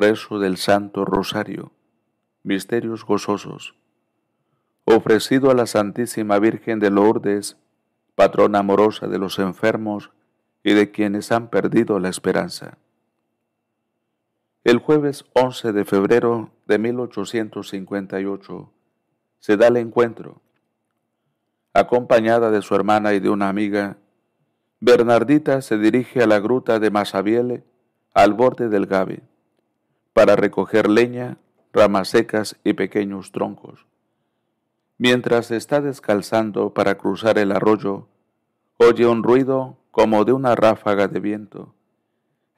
Rezo del Santo Rosario. Misterios gozosos. Ofrecido a la Santísima Virgen de Lourdes, patrona amorosa de los enfermos y de quienes han perdido la esperanza. El jueves 11 de febrero de 1858 se da el encuentro. Acompañada de su hermana y de una amiga, Bernardita se dirige a la gruta de Masabiele, al borde del Gabe para recoger leña, ramas secas y pequeños troncos. Mientras está descalzando para cruzar el arroyo, oye un ruido como de una ráfaga de viento.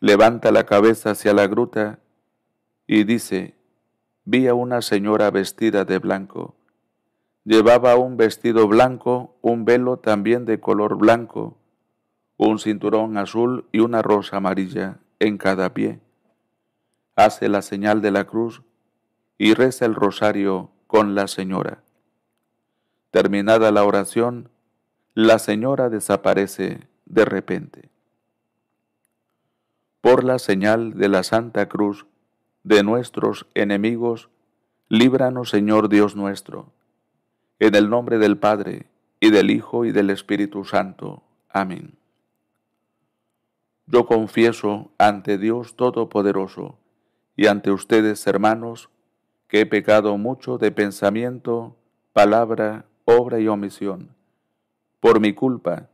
Levanta la cabeza hacia la gruta y dice, vi a una señora vestida de blanco. Llevaba un vestido blanco, un velo también de color blanco, un cinturón azul y una rosa amarilla en cada pie hace la señal de la cruz y reza el rosario con la señora. Terminada la oración, la señora desaparece de repente. Por la señal de la Santa Cruz de nuestros enemigos, líbranos Señor Dios nuestro, en el nombre del Padre, y del Hijo, y del Espíritu Santo. Amén. Yo confieso ante Dios Todopoderoso, y ante ustedes, hermanos, que he pecado mucho de pensamiento, palabra, obra y omisión, por mi culpa,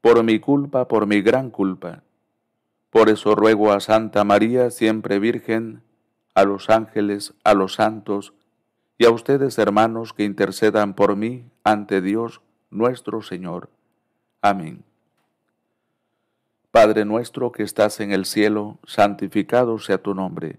por mi culpa, por mi gran culpa. Por eso ruego a Santa María, siempre Virgen, a los ángeles, a los santos, y a ustedes, hermanos, que intercedan por mí ante Dios nuestro Señor. Amén. Padre nuestro que estás en el cielo, santificado sea tu nombre.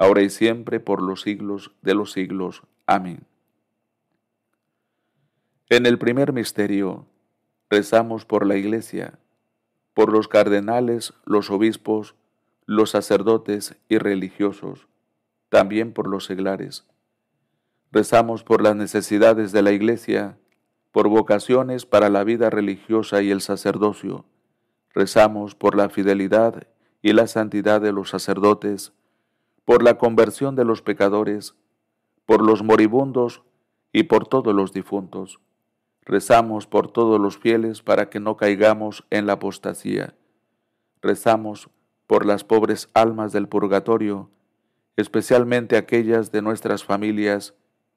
ahora y siempre, por los siglos de los siglos. Amén. En el primer misterio, rezamos por la Iglesia, por los cardenales, los obispos, los sacerdotes y religiosos, también por los seglares. Rezamos por las necesidades de la Iglesia, por vocaciones para la vida religiosa y el sacerdocio. Rezamos por la fidelidad y la santidad de los sacerdotes, por la conversión de los pecadores, por los moribundos y por todos los difuntos. Rezamos por todos los fieles para que no caigamos en la apostasía. Rezamos por las pobres almas del purgatorio, especialmente aquellas de nuestras familias,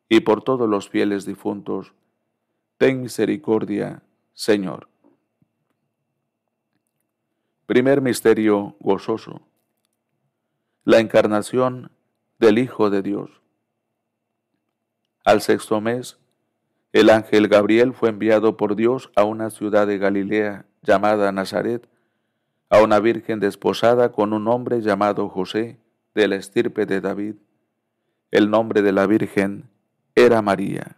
y por todos los fieles difuntos. Ten misericordia, Señor. Primer misterio gozoso la encarnación del Hijo de Dios. Al sexto mes, el ángel Gabriel fue enviado por Dios a una ciudad de Galilea llamada Nazaret, a una virgen desposada con un hombre llamado José, de la estirpe de David. El nombre de la virgen era María.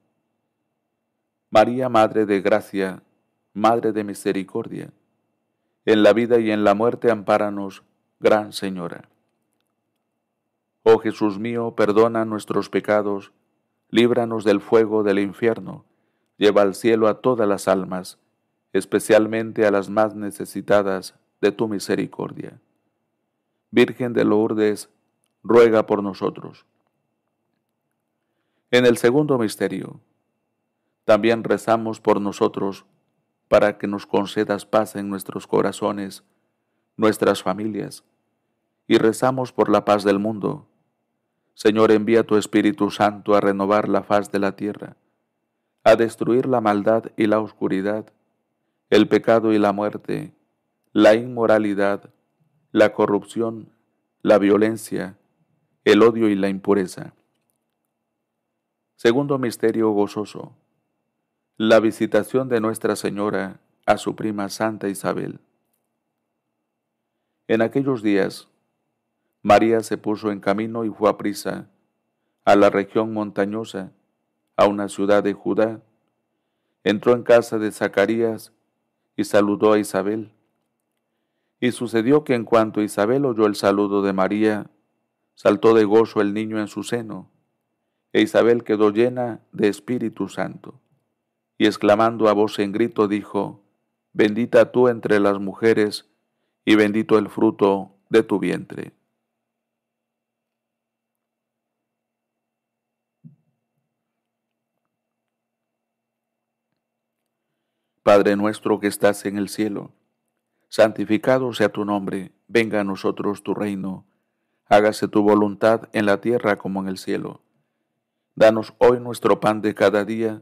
María, Madre de Gracia, Madre de Misericordia, en la vida y en la muerte ampáranos, Gran Señora. Oh Jesús mío, perdona nuestros pecados, líbranos del fuego del infierno, lleva al cielo a todas las almas, especialmente a las más necesitadas de tu misericordia. Virgen de Lourdes, ruega por nosotros. En el segundo misterio, también rezamos por nosotros para que nos concedas paz en nuestros corazones, nuestras familias, y rezamos por la paz del mundo. Señor, envía tu Espíritu Santo a renovar la faz de la tierra, a destruir la maldad y la oscuridad, el pecado y la muerte, la inmoralidad, la corrupción, la violencia, el odio y la impureza. Segundo misterio gozoso la visitación de Nuestra Señora a su prima Santa Isabel. En aquellos días, María se puso en camino y fue a prisa a la región montañosa, a una ciudad de Judá. Entró en casa de Zacarías y saludó a Isabel. Y sucedió que en cuanto Isabel oyó el saludo de María, saltó de gozo el niño en su seno, e Isabel quedó llena de Espíritu Santo y exclamando a voz en grito dijo, Bendita tú entre las mujeres, y bendito el fruto de tu vientre. Padre nuestro que estás en el cielo, santificado sea tu nombre, venga a nosotros tu reino, hágase tu voluntad en la tierra como en el cielo. Danos hoy nuestro pan de cada día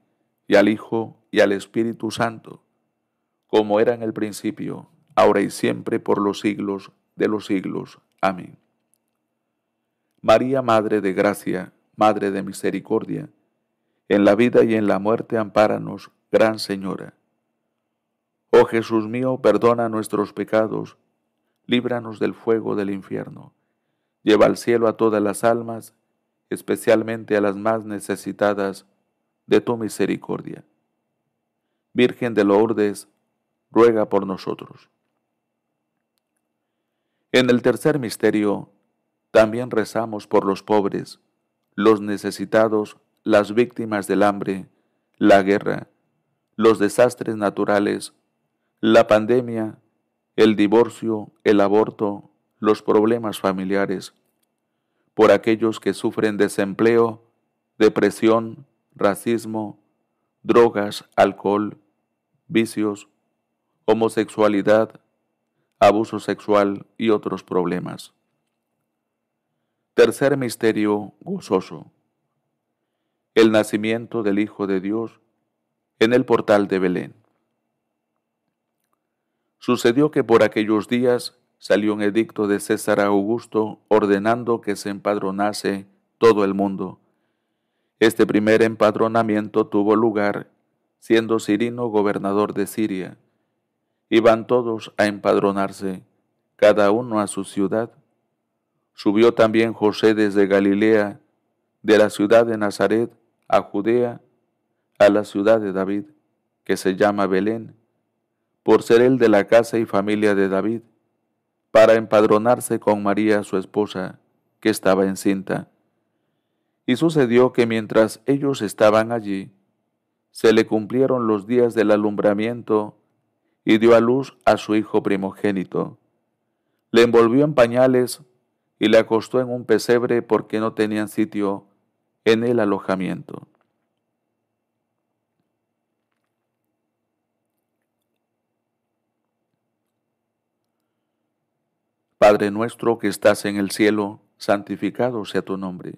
y al Hijo y al Espíritu Santo, como era en el principio, ahora y siempre, por los siglos de los siglos. Amén. María, Madre de Gracia, Madre de Misericordia, en la vida y en la muerte ampáranos, Gran Señora. Oh Jesús mío, perdona nuestros pecados, líbranos del fuego del infierno. Lleva al cielo a todas las almas, especialmente a las más necesitadas de tu misericordia. Virgen de Lourdes, ruega por nosotros. En el tercer misterio, también rezamos por los pobres, los necesitados, las víctimas del hambre, la guerra, los desastres naturales, la pandemia, el divorcio, el aborto, los problemas familiares, por aquellos que sufren desempleo, depresión, racismo, drogas, alcohol, vicios, homosexualidad, abuso sexual y otros problemas. Tercer misterio gozoso. El nacimiento del Hijo de Dios en el portal de Belén. Sucedió que por aquellos días salió un edicto de César Augusto ordenando que se empadronase todo el mundo este primer empadronamiento tuvo lugar siendo Cirino gobernador de Siria. Iban todos a empadronarse, cada uno a su ciudad. Subió también José desde Galilea, de la ciudad de Nazaret a Judea, a la ciudad de David, que se llama Belén, por ser él de la casa y familia de David, para empadronarse con María su esposa, que estaba encinta y sucedió que mientras ellos estaban allí, se le cumplieron los días del alumbramiento y dio a luz a su hijo primogénito. Le envolvió en pañales y le acostó en un pesebre porque no tenían sitio en el alojamiento. Padre nuestro que estás en el cielo, santificado sea tu nombre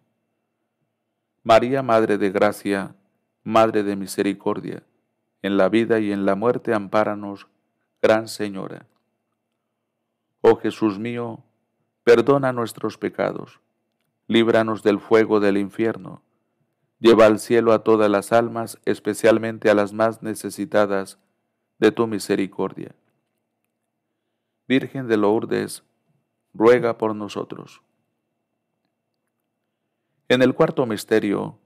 María, Madre de Gracia, Madre de Misericordia, en la vida y en la muerte ampáranos, Gran Señora. Oh Jesús mío, perdona nuestros pecados, líbranos del fuego del infierno, lleva al cielo a todas las almas, especialmente a las más necesitadas de tu misericordia. Virgen de Lourdes, ruega por nosotros. En el cuarto misterio,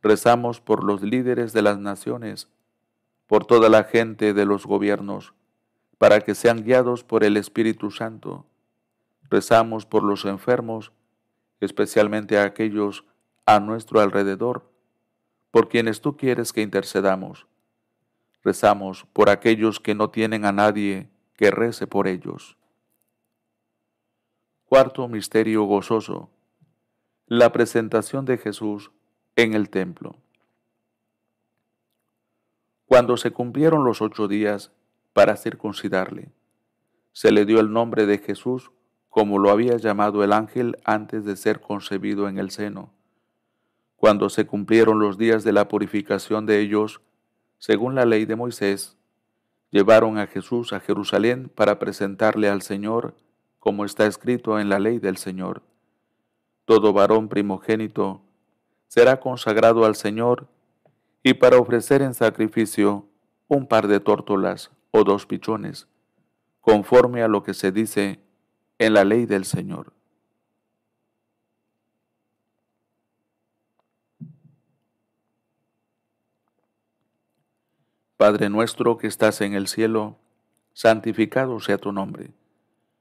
rezamos por los líderes de las naciones, por toda la gente de los gobiernos, para que sean guiados por el Espíritu Santo. Rezamos por los enfermos, especialmente a aquellos a nuestro alrededor, por quienes tú quieres que intercedamos. Rezamos por aquellos que no tienen a nadie que rece por ellos. Cuarto misterio gozoso la presentación de Jesús en el templo. Cuando se cumplieron los ocho días para circuncidarle, se le dio el nombre de Jesús como lo había llamado el ángel antes de ser concebido en el seno. Cuando se cumplieron los días de la purificación de ellos, según la ley de Moisés, llevaron a Jesús a Jerusalén para presentarle al Señor, como está escrito en la ley del Señor. Todo varón primogénito será consagrado al Señor y para ofrecer en sacrificio un par de tórtolas o dos pichones, conforme a lo que se dice en la ley del Señor. Padre nuestro que estás en el cielo, santificado sea tu nombre.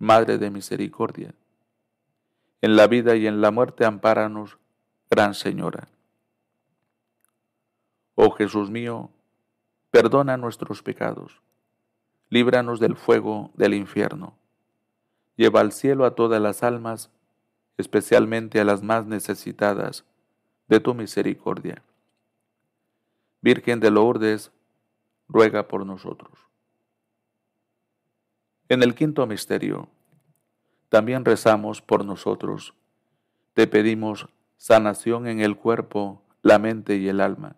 Madre de misericordia. En la vida y en la muerte ampáranos, Gran Señora. Oh Jesús mío, perdona nuestros pecados, líbranos del fuego del infierno, lleva al cielo a todas las almas, especialmente a las más necesitadas de tu misericordia. Virgen de Lourdes, ruega por nosotros. En el quinto misterio, también rezamos por nosotros. Te pedimos sanación en el cuerpo, la mente y el alma.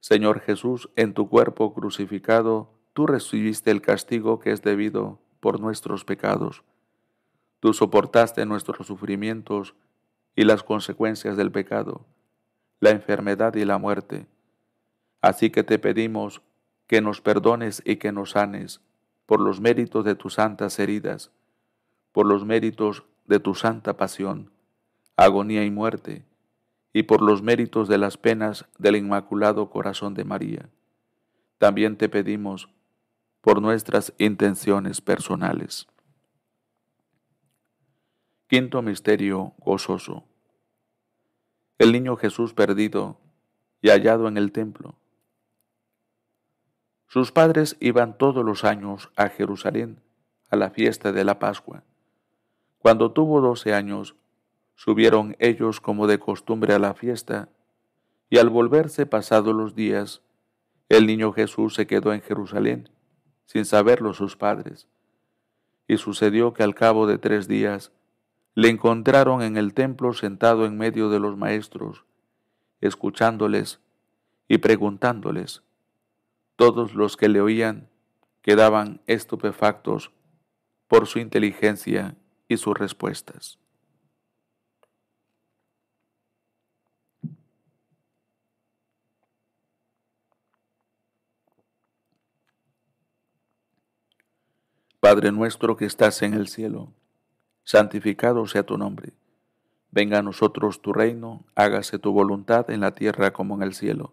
Señor Jesús, en tu cuerpo crucificado, tú recibiste el castigo que es debido por nuestros pecados. Tú soportaste nuestros sufrimientos y las consecuencias del pecado, la enfermedad y la muerte. Así que te pedimos que nos perdones y que nos sanes por los méritos de tus santas heridas, por los méritos de tu santa pasión, agonía y muerte, y por los méritos de las penas del Inmaculado Corazón de María. También te pedimos por nuestras intenciones personales. Quinto misterio gozoso. El niño Jesús perdido y hallado en el templo. Sus padres iban todos los años a Jerusalén a la fiesta de la Pascua. Cuando tuvo doce años, subieron ellos como de costumbre a la fiesta, y al volverse pasados los días, el niño Jesús se quedó en Jerusalén, sin saberlo sus padres. Y sucedió que al cabo de tres días le encontraron en el templo sentado en medio de los maestros, escuchándoles y preguntándoles. Todos los que le oían quedaban estupefactos por su inteligencia y sus respuestas. Padre nuestro que estás en el cielo, santificado sea tu nombre. Venga a nosotros tu reino, hágase tu voluntad en la tierra como en el cielo.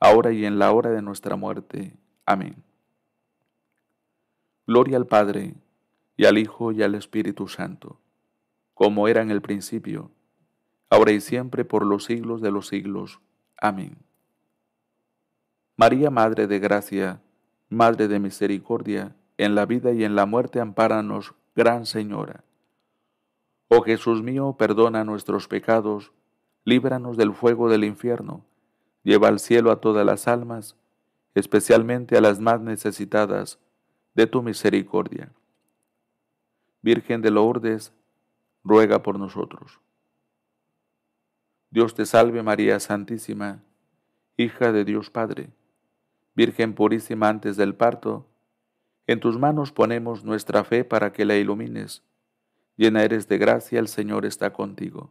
ahora y en la hora de nuestra muerte. Amén. Gloria al Padre, y al Hijo, y al Espíritu Santo, como era en el principio, ahora y siempre, por los siglos de los siglos. Amén. María, Madre de Gracia, Madre de Misericordia, en la vida y en la muerte, ampáranos, Gran Señora. Oh Jesús mío, perdona nuestros pecados, líbranos del fuego del infierno Lleva al cielo a todas las almas, especialmente a las más necesitadas de tu misericordia. Virgen de Lourdes, ruega por nosotros. Dios te salve María Santísima, hija de Dios Padre, Virgen purísima antes del parto, en tus manos ponemos nuestra fe para que la ilumines. Llena eres de gracia, el Señor está contigo.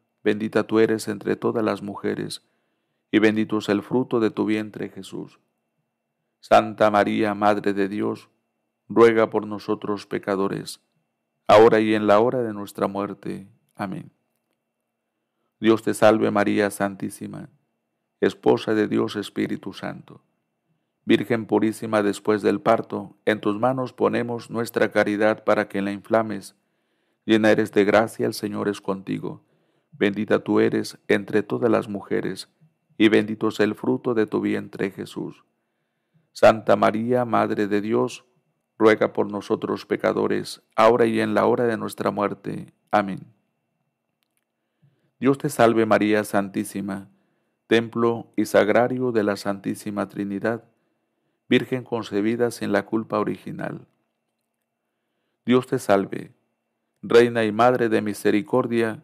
Bendita tú eres entre todas las mujeres, y bendito es el fruto de tu vientre, Jesús. Santa María, Madre de Dios, ruega por nosotros pecadores, ahora y en la hora de nuestra muerte. Amén. Dios te salve María Santísima, Esposa de Dios Espíritu Santo. Virgen purísima después del parto, en tus manos ponemos nuestra caridad para que la inflames. Llena eres de gracia, el Señor es contigo Bendita tú eres entre todas las mujeres, y bendito es el fruto de tu vientre Jesús. Santa María, Madre de Dios, ruega por nosotros pecadores, ahora y en la hora de nuestra muerte. Amén. Dios te salve María Santísima, templo y sagrario de la Santísima Trinidad, Virgen concebida sin la culpa original. Dios te salve, Reina y Madre de Misericordia,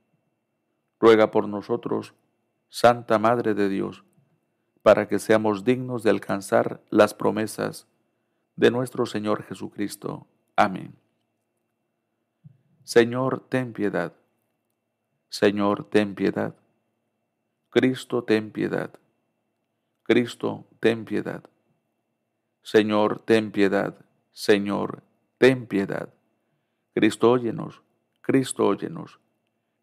ruega por nosotros, Santa Madre de Dios, para que seamos dignos de alcanzar las promesas de nuestro Señor Jesucristo. Amén. Señor, ten piedad. Señor, ten piedad. Cristo, ten piedad. Cristo, ten piedad. Señor, ten piedad. Señor, ten piedad. Cristo, óyenos. Cristo, óyenos.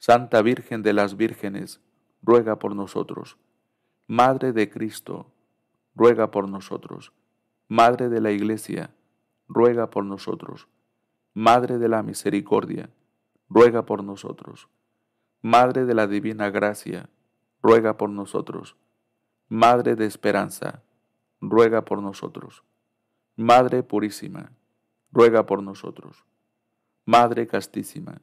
Santa Virgen de las Vírgenes, ruega por nosotros. Madre de Cristo, ruega por nosotros. Madre de la Iglesia, ruega por nosotros. Madre de la Misericordia, ruega por nosotros. Madre de la Divina Gracia, ruega por nosotros. Madre de Esperanza, ruega por nosotros. Madre Purísima, ruega por nosotros. Madre Castísima,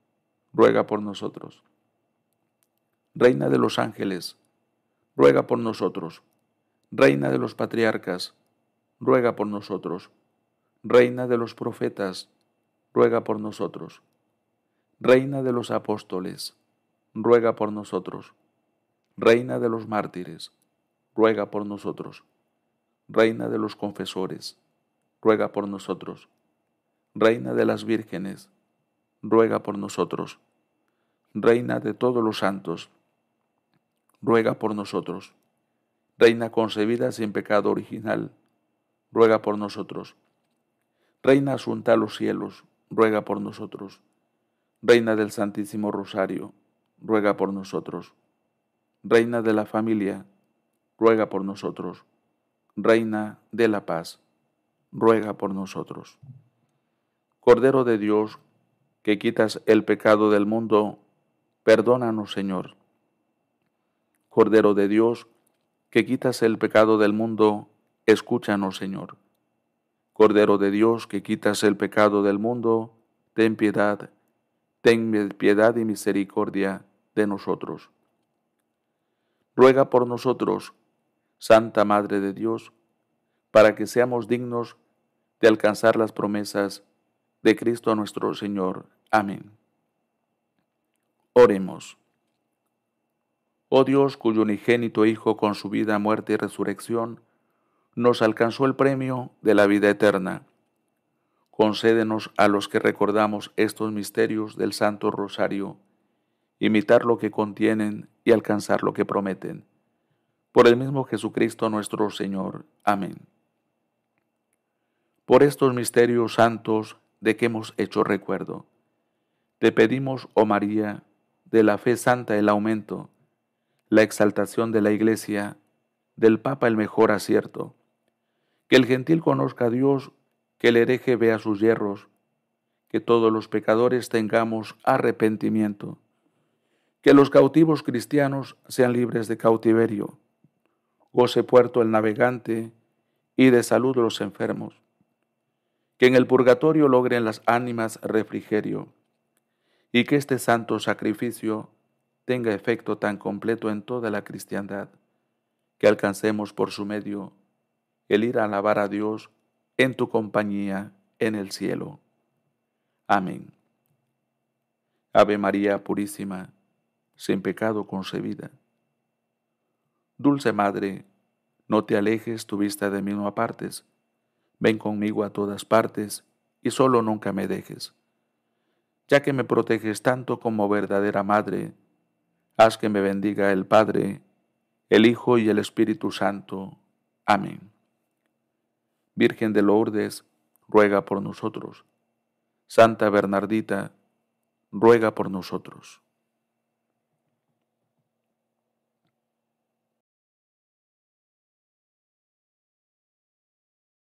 ruega por nosotros. Reina de los ángeles, ruega por nosotros. Reina de los patriarcas, ruega por nosotros. Reina de los profetas, ruega por nosotros. Reina de los apóstoles, ruega por nosotros. Reina de los mártires, ruega por nosotros. Reina de los confesores, ruega por nosotros. Reina de las vírgenes, ruega por nosotros. Reina de todos los santos, ruega por nosotros. Reina concebida sin pecado original, ruega por nosotros. Reina asunta a los cielos, ruega por nosotros. Reina del Santísimo Rosario, ruega por nosotros. Reina de la familia, ruega por nosotros. Reina de la paz, ruega por nosotros. Cordero de Dios, que quitas el pecado del mundo, perdónanos, Señor. Cordero de Dios, que quitas el pecado del mundo, escúchanos, Señor. Cordero de Dios, que quitas el pecado del mundo, ten piedad, ten piedad y misericordia de nosotros. Ruega por nosotros, Santa Madre de Dios, para que seamos dignos de alcanzar las promesas de Cristo nuestro Señor. Amén. Oremos. Oh Dios, cuyo unigénito Hijo con su vida, muerte y resurrección nos alcanzó el premio de la vida eterna. Concédenos a los que recordamos estos misterios del Santo Rosario, imitar lo que contienen y alcanzar lo que prometen. Por el mismo Jesucristo nuestro Señor. Amén. Por estos misterios santos de que hemos hecho recuerdo. Te pedimos, oh María, de la fe santa el aumento, la exaltación de la Iglesia, del Papa el mejor acierto. Que el gentil conozca a Dios, que el hereje vea sus hierros, que todos los pecadores tengamos arrepentimiento, que los cautivos cristianos sean libres de cautiverio, goce puerto el navegante y de salud los enfermos que en el purgatorio logren las ánimas refrigerio, y que este santo sacrificio tenga efecto tan completo en toda la cristiandad, que alcancemos por su medio el ir a alabar a Dios en tu compañía en el cielo. Amén. Ave María Purísima, sin pecado concebida. Dulce Madre, no te alejes, tu vista de mí no apartes Ven conmigo a todas partes y solo nunca me dejes. Ya que me proteges tanto como verdadera madre, haz que me bendiga el Padre, el Hijo y el Espíritu Santo. Amén. Virgen de Lourdes, ruega por nosotros. Santa Bernardita, ruega por nosotros.